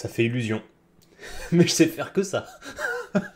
Ça fait illusion. Mais je sais faire que ça.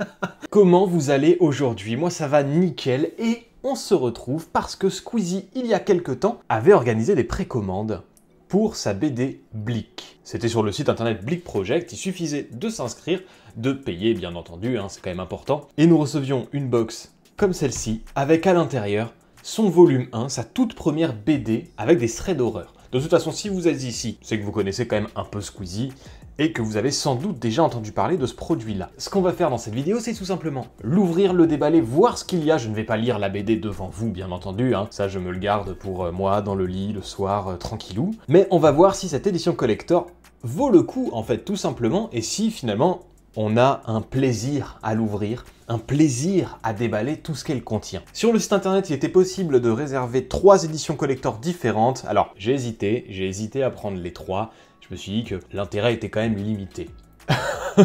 Comment vous allez aujourd'hui Moi ça va nickel et on se retrouve parce que Squeezie, il y a quelque temps, avait organisé des précommandes pour sa BD Blick. C'était sur le site internet Blick Project, il suffisait de s'inscrire, de payer bien entendu, hein, c'est quand même important. Et nous recevions une box comme celle-ci, avec à l'intérieur son volume 1, sa toute première BD avec des traits d'horreur. De toute façon, si vous êtes ici, c'est que vous connaissez quand même un peu Squeezie et que vous avez sans doute déjà entendu parler de ce produit-là. Ce qu'on va faire dans cette vidéo, c'est tout simplement l'ouvrir, le déballer, voir ce qu'il y a. Je ne vais pas lire la BD devant vous, bien entendu, hein. ça je me le garde pour euh, moi, dans le lit, le soir, euh, tranquillou. Mais on va voir si cette édition collector vaut le coup, en fait, tout simplement, et si finalement on a un plaisir à l'ouvrir, un plaisir à déballer tout ce qu'elle contient. Sur le site internet, il était possible de réserver trois éditions collector différentes. Alors, j'ai hésité, j'ai hésité à prendre les trois. Je me suis dit que l'intérêt était quand même limité.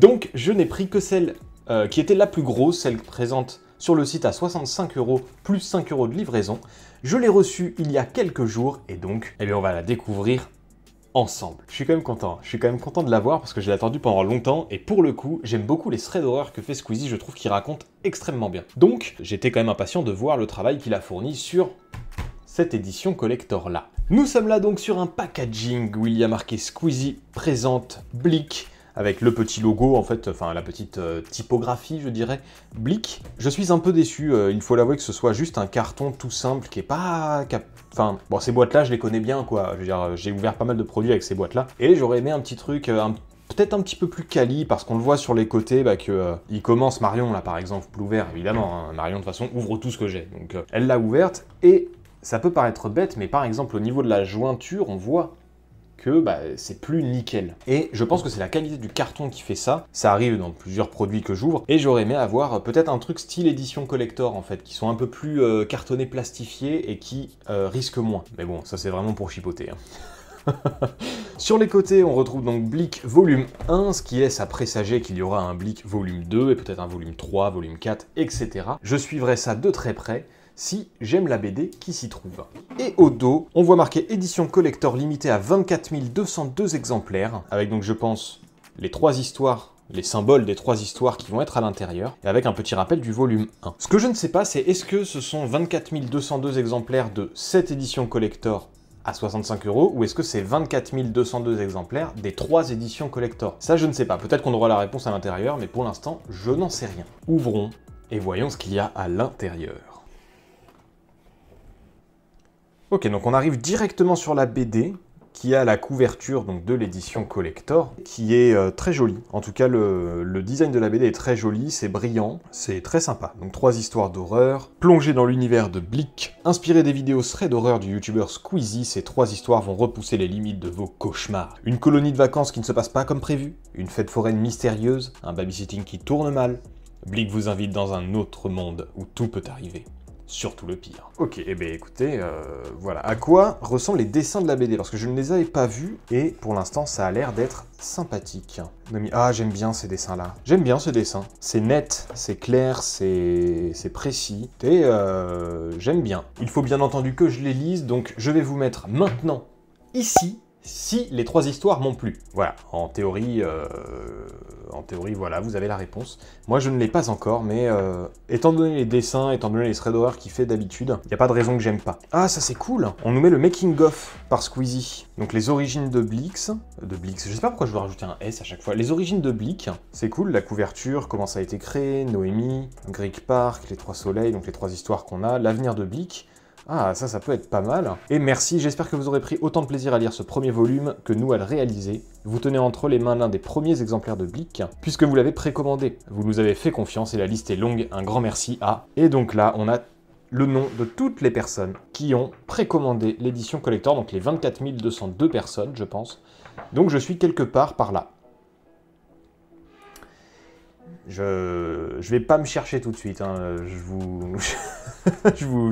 Donc, je n'ai pris que celle euh, qui était la plus grosse, celle présente sur le site à 65 euros plus 5 euros de livraison. Je l'ai reçue il y a quelques jours et donc, eh bien, on va la découvrir ensemble. Je suis quand même content, je suis quand même content de l'avoir parce que j'ai attendu pendant longtemps et pour le coup, j'aime beaucoup les threads d'horreur que fait Squeezie, je trouve qu'il raconte extrêmement bien. Donc, j'étais quand même impatient de voir le travail qu'il a fourni sur cette édition collector là. Nous sommes là donc sur un packaging où il y a marqué Squeezie présente Bleak avec le petit logo, en fait, enfin la petite euh, typographie, je dirais. Blick, je suis un peu déçu, euh, il faut l'avouer que ce soit juste un carton tout simple qui est pas... Enfin, bon, ces boîtes-là, je les connais bien, quoi. Je veux dire, euh, j'ai ouvert pas mal de produits avec ces boîtes-là. Et j'aurais aimé un petit truc, peut-être un petit peu plus quali parce qu'on le voit sur les côtés bah, que il commence Marion là par exemple l'ouvert évidemment hein. Marion de toute façon ouvre tout ce que j'ai donc elle l'a ouverte et ça peut paraître bête mais par exemple au niveau de la jointure on voit bah, c'est plus nickel. Et je pense que c'est la qualité du carton qui fait ça. Ça arrive dans plusieurs produits que j'ouvre. Et j'aurais aimé avoir euh, peut-être un truc style édition collector en fait, qui sont un peu plus euh, cartonné cartonnés, et qui euh, risque risquent moins. Mais bon, ça c'est vraiment pour chipoter. Hein. Sur les côtés, on retrouve donc Blick volume 1, ce qui laisse à présager qu'il y aura un Blick volume 2 et peut-être un volume 3, volume 4, etc. Je suivrai ça de très près si j'aime la BD qui s'y trouve. Et au dos, on voit marqué édition collector limitée à 24 202 exemplaires, avec donc je pense les trois histoires les symboles des trois histoires qui vont être à l'intérieur, et avec un petit rappel du volume 1. Ce que je ne sais pas, c'est est-ce que ce sont 24 202 exemplaires de cette édition collector à 65 euros, ou est-ce que c'est 24 202 exemplaires des trois éditions collector Ça, je ne sais pas. Peut-être qu'on aura la réponse à l'intérieur, mais pour l'instant, je n'en sais rien. Ouvrons et voyons ce qu'il y a à l'intérieur. Ok, donc on arrive directement sur la BD qui a la couverture donc, de l'édition collector, qui est euh, très jolie. En tout cas, le, design de la BD est très joli, c'est brillant, c'est très sympa. Donc trois histoires d'horreur, plongées dans l'univers de Blick, inspirées des vidéos serait d'horreur du youtubeur Squeezie, ces trois histoires vont repousser les limites de vos cauchemars. Une colonie de vacances qui ne se passe pas comme prévu, une fête foraine mystérieuse, un babysitting qui tourne mal, Blick vous invite dans un autre monde où tout peut arriver surtout le pire. Ok, et eh bien écoutez, euh, voilà. À quoi ressemblent les dessins de la BD Parce que je ne les avais pas vus et pour l'instant ça a l'air d'être sympathique. Ah, j'aime bien ces dessins-là. J'aime bien ce dessin. C'est net, c'est clair, c'est précis. Et euh, j'aime bien. Il faut bien entendu que je les lise, donc je vais vous mettre maintenant ici si les trois histoires m'ont plu. Voilà, en théorie, euh, en théorie, voilà, vous avez la réponse. Moi, je ne l'ai pas encore, mais euh, étant donné les dessins, étant donné les traits d'horreur qu'il fait d'habitude, il n'y a pas de raison que j'aime pas. Ah, ça c'est cool On nous met le making of par Squeezie. Donc les origines de Blix, de Blix, je sais pas pourquoi je veux rajouter un S à chaque fois. Les origines de Blix, c'est cool, la couverture, comment ça a été créé, Noémie, Greek Park, les trois soleils, donc les trois histoires qu'on a, l'avenir de Blix, ah, ça, ça peut être pas mal. Et merci, j'espère que vous aurez pris autant de plaisir à lire ce premier volume que nous à le réaliser. Vous tenez entre les mains l'un des premiers exemplaires de Blick, puisque vous l'avez précommandé. Vous nous avez fait confiance et la liste est longue, un grand merci à... Et donc là, on a le nom de toutes les personnes qui ont précommandé l'édition collector, donc les 24 202 personnes, je pense. Donc je suis quelque part par là. Je vais pas me chercher tout de suite, hein. je, vous...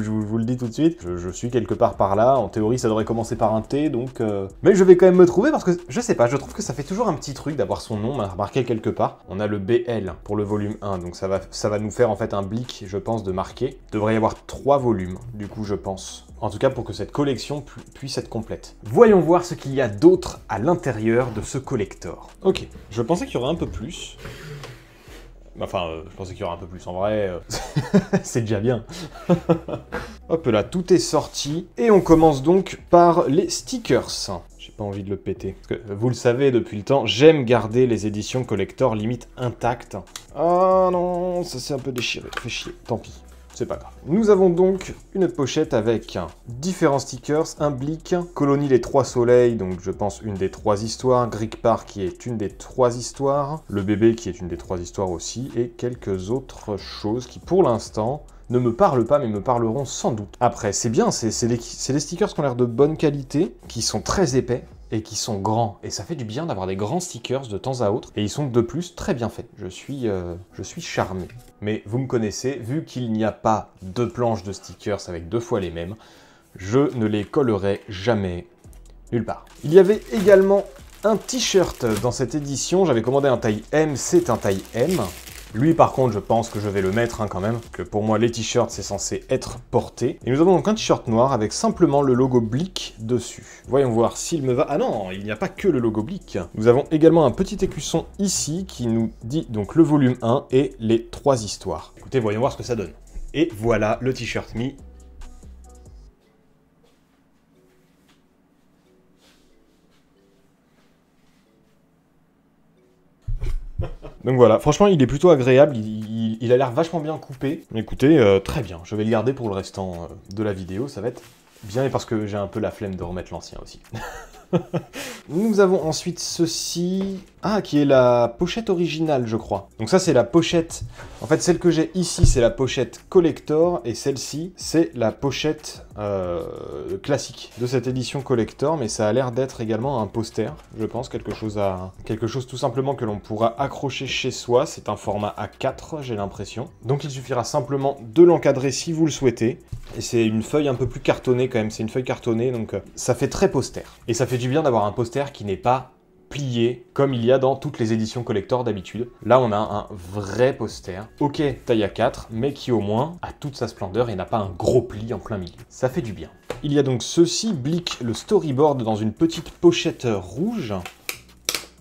je, vous, le dis tout de suite. Je, suis quelque part par là, en théorie ça devrait commencer par un T, donc... Euh. Mais je vais quand même me trouver parce que, je sais pas, je trouve que ça fait toujours un petit truc d'avoir son nom marqué quelque part. On a le BL pour le volume 1, donc ça va, ça va nous faire en fait un blick, je pense, de marquer. Il devrait y avoir trois volumes, du coup, je pense. En tout cas, pour que cette collection puisse être complète. Voyons voir ce qu'il y a d'autre à l'intérieur de ce collector. Ok, je pensais qu'il y aurait un peu plus. Enfin, euh, je pensais qu'il y aurait un peu plus en vrai. Euh. c'est déjà bien. Hop là, tout est sorti. Et on commence donc par les stickers. J'ai pas envie de le péter. Parce que vous le savez depuis le temps, j'aime garder les éditions collector limite intactes. Ah non, ça s'est un peu déchiré. Fais chier, tant pis c'est pas grave. Nous avons donc une pochette avec différents stickers, un blick, Colonie les trois soleils, donc je pense une des trois histoires, Greek Park qui est une des trois histoires, le bébé qui est une des trois histoires aussi, et quelques autres choses qui pour l'instant ne me parlent pas, mais me parleront sans doute. Après, c'est bien, c'est des stickers qui ont l'air de bonne qualité, qui sont très épais, et qui sont grands. Et ça fait du bien d'avoir des grands stickers de temps à autre. Et ils sont de plus très bien faits. Je suis, euh, je suis charmé. Mais vous me connaissez, vu qu'il n'y a pas deux planches de stickers avec deux fois les mêmes, je ne les collerai jamais nulle part. Il y avait également un t-shirt dans cette édition. J'avais commandé un taille M, c'est un taille M. Lui par contre je pense que je vais le mettre hein, quand même, que pour moi les t-shirts c'est censé être porté. Et nous avons donc un t-shirt noir avec simplement le logo Blick dessus. Voyons voir s'il me va... Ah non, il n'y a pas que le logo Blick. Nous avons également un petit écusson ici qui nous dit donc le volume 1 et les trois histoires. Écoutez, voyons voir ce que ça donne. Et voilà le t-shirt mis Donc voilà, franchement, il est plutôt agréable, il, a l'air vachement bien coupé. Écoutez, euh, très bien, je vais le garder pour le restant euh, de la vidéo, ça va être bien, et parce que j'ai un peu la flemme de remettre l'ancien aussi. Nous avons ensuite ceci, ah, qui est la pochette originale, je crois. Donc ça, c'est la pochette, en fait, celle que j'ai ici, c'est la pochette collector, et celle-ci, c'est la pochette euh, classique de cette édition collector, mais ça a l'air d'être également un poster, je pense, quelque chose, à... quelque chose tout simplement que l'on pourra accrocher chez soi, c'est un format A4, j'ai l'impression. Donc il suffira simplement de l'encadrer si vous le souhaitez, et c'est une feuille un peu plus cartonnée quand même, c'est une feuille cartonnée, donc euh, ça fait très poster. Et ça fait du bien d'avoir un poster qui n'est pas plié comme il y a dans toutes les éditions collector d'habitude. Là, on a un vrai poster. Ok, taille à 4, mais qui au moins a toute sa splendeur et n'a pas un gros pli en plein milieu. Ça fait du bien. Il y a donc ceci, Blick, le storyboard dans une petite pochette rouge.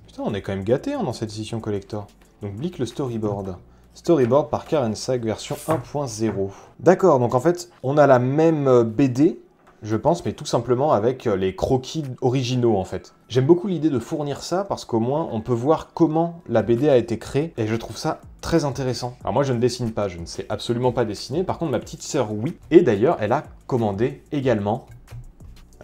Putain, on est quand même gâté hein, dans cette édition collector. Donc Blick, le storyboard. Storyboard par Karen Sack, version 1.0. D'accord, donc en fait, on a la même BD, je pense, mais tout simplement avec euh, les croquis originaux en fait. J'aime beaucoup l'idée de fournir ça parce qu'au moins on peut voir comment la BD a été créée et je trouve ça très intéressant. Alors moi je ne dessine pas, je ne sais absolument pas dessiner, par contre ma petite sœur oui, et d'ailleurs elle a commandé également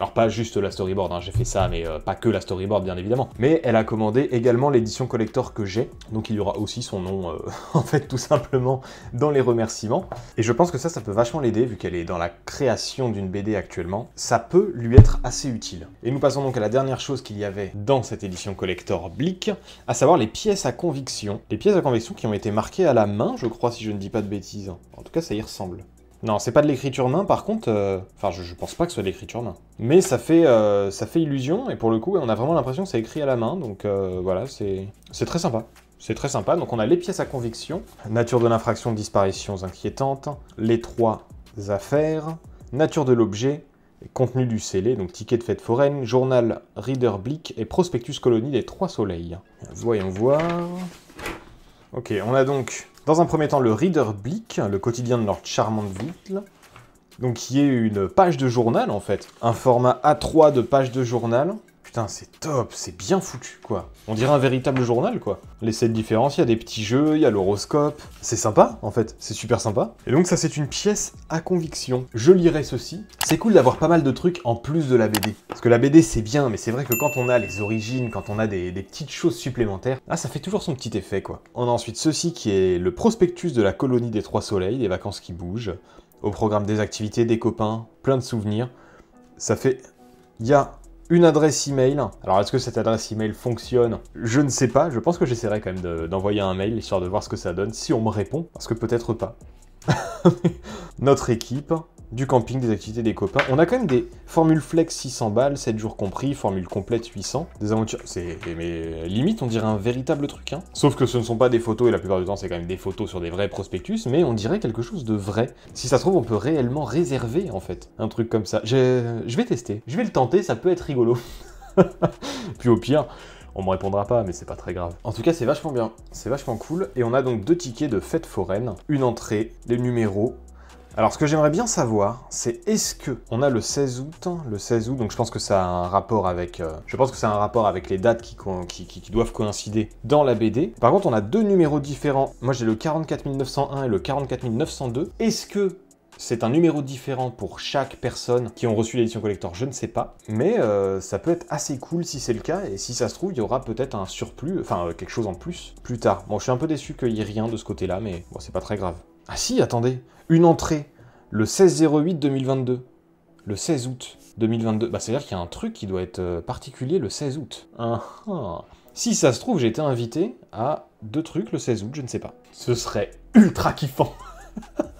alors pas juste la storyboard, hein, j'ai fait ça, mais euh, pas que la storyboard bien évidemment. Mais elle a commandé également l'édition collector que j'ai, donc il y aura aussi son nom euh, en fait tout simplement dans les remerciements. Et je pense que ça, ça peut vachement l'aider vu qu'elle est dans la création d'une BD actuellement. Ça peut lui être assez utile. Et nous passons donc à la dernière chose qu'il y avait dans cette édition collector Blick, à savoir les pièces à conviction. Les pièces à conviction qui ont été marquées à la main, je crois, si je ne dis pas de bêtises. En tout cas, ça y ressemble. Non, c'est pas de l'écriture main, par contre, euh, enfin, je, pense pas que ce soit de l'écriture main. Mais ça fait, euh, ça fait illusion, et pour le coup, on a vraiment l'impression que c'est écrit à la main, donc euh, voilà, c'est très sympa. C'est très sympa, donc on a les pièces à conviction, nature de l'infraction, disparitions inquiétantes, les trois affaires, nature de l'objet, contenu du scellé, donc ticket de fête foraine, journal Reader Blick et prospectus colonie des trois soleils. Voyons voir... Ok, on a donc dans un premier temps le Reader Blick, le quotidien de leur charmante ville, donc qui est une page de journal en fait, un format A3 de page de journal, putain, c'est top, c'est bien foutu, quoi. On dirait un véritable journal, quoi. Les sept différences, il y a des petits jeux, il y a l'horoscope. C'est sympa, en fait, c'est super sympa. Et donc ça, c'est une pièce à conviction. Je lirai ceci. C'est cool d'avoir pas mal de trucs en plus de la BD. Parce que la BD, c'est bien, mais c'est vrai que quand on a les origines, quand on a des, petites choses supplémentaires, ah, ça fait toujours son petit effet, quoi. On a ensuite ceci qui est le prospectus de la colonie des Trois Soleils, des vacances qui bougent. Au programme des activités, des copains, plein de souvenirs. Ça fait... Il y a une adresse email. Alors est-ce que cette adresse email fonctionne Je ne sais pas, je pense que j'essaierai quand même d'envoyer un mail histoire de voir ce que ça donne, si on me répond, parce que peut-être pas. Notre équipe du camping, des activités des copains. On a quand même des formules flex 600 balles, 7 jours compris, formule complète 800, des aventures. C'est mais euh, limite, on dirait un véritable truc. Hein. Sauf que ce ne sont pas des photos et la plupart du temps, c'est quand même des photos sur des vrais prospectus, mais on dirait quelque chose de vrai. Si ça se trouve, on peut réellement réserver en fait un truc comme ça. Je, vais tester, je vais le tenter, ça peut être rigolo. Puis au pire, on me répondra pas, mais c'est pas très grave. En tout cas, c'est vachement bien, c'est vachement cool. Et on a donc deux tickets de fête foraine, une entrée, des numéros, alors ce que j'aimerais bien savoir, c'est est-ce que on a le 16 août, le 16 août, donc je pense que ça a un rapport avec, euh, je pense que un rapport avec les dates qui, doivent coïncider dans la BD. Par contre, on a deux numéros différents. Moi, j'ai le 44901 et le 44902. Est-ce que c'est un numéro différent pour chaque personne qui ont reçu l'édition collector, je ne sais pas. Mais euh, ça peut être assez cool si c'est le cas, et si ça se trouve, il y aura peut-être un surplus, enfin euh, quelque chose en plus, plus tard. Bon, je suis un peu déçu qu'il n'y ait rien de ce côté-là, mais bon, c'est pas très grave. Ah si, attendez, une entrée, le 16-08-2022, le 16 août 2022. Bah, c'est-à-dire qu'il y a un truc qui doit être euh, particulier le 16 août. Ah, ah. Si ça se trouve, j'ai été invité à deux trucs le 16 août, je ne sais pas. Ce serait ultra kiffant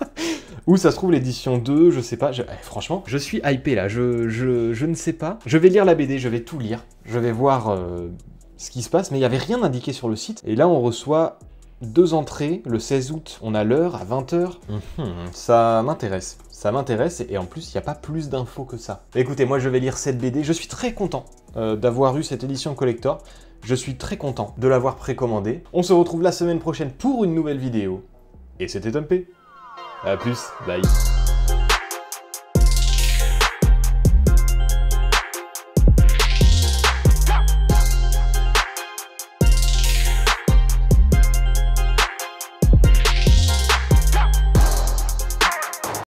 Où ça se trouve l'édition 2, je sais pas. Eh, franchement, je suis hypé là, je, je, je, ne sais pas. Je vais lire la BD, je vais tout lire. Je vais voir euh, ce qui se passe, mais il n'y avait rien indiqué sur le site. Et là, on reçoit deux entrées le 16 août, on a l'heure à 20h. Mhm. ça m'intéresse. Ça m'intéresse et en plus, il n'y a pas plus d'infos que ça. Écoutez, moi je vais lire cette BD. Je suis très content euh, d'avoir eu cette édition collector. Je suis très content de l'avoir précommandée. On se retrouve la semaine prochaine pour une nouvelle vidéo. Et c'était Tom P. A plus, bye.